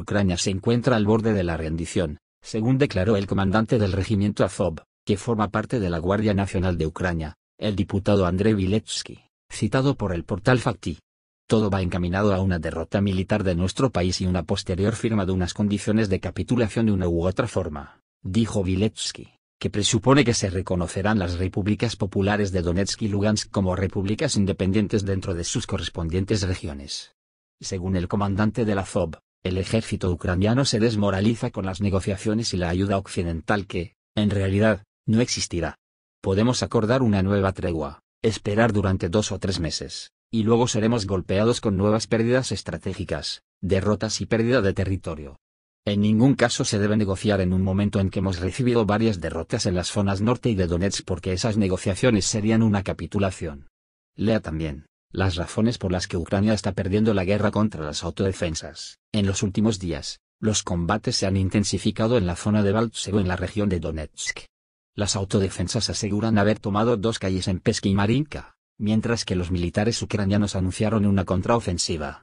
Ucrania se encuentra al borde de la rendición, según declaró el comandante del regimiento Azov, que forma parte de la Guardia Nacional de Ucrania, el diputado Andrei Viletsky, citado por el portal Facti. Todo va encaminado a una derrota militar de nuestro país y una posterior firma de unas condiciones de capitulación de una u otra forma, dijo Viletsky, que presupone que se reconocerán las repúblicas populares de Donetsk y Lugansk como repúblicas independientes dentro de sus correspondientes regiones. Según el comandante de la el ejército ucraniano se desmoraliza con las negociaciones y la ayuda occidental que, en realidad, no existirá. Podemos acordar una nueva tregua, esperar durante dos o tres meses, y luego seremos golpeados con nuevas pérdidas estratégicas, derrotas y pérdida de territorio. En ningún caso se debe negociar en un momento en que hemos recibido varias derrotas en las zonas norte y de Donetsk porque esas negociaciones serían una capitulación. Lea también las razones por las que Ucrania está perdiendo la guerra contra las autodefensas. En los últimos días, los combates se han intensificado en la zona de Baltsevo en la región de Donetsk. Las autodefensas aseguran haber tomado dos calles en Pesky y Marinka, mientras que los militares ucranianos anunciaron una contraofensiva.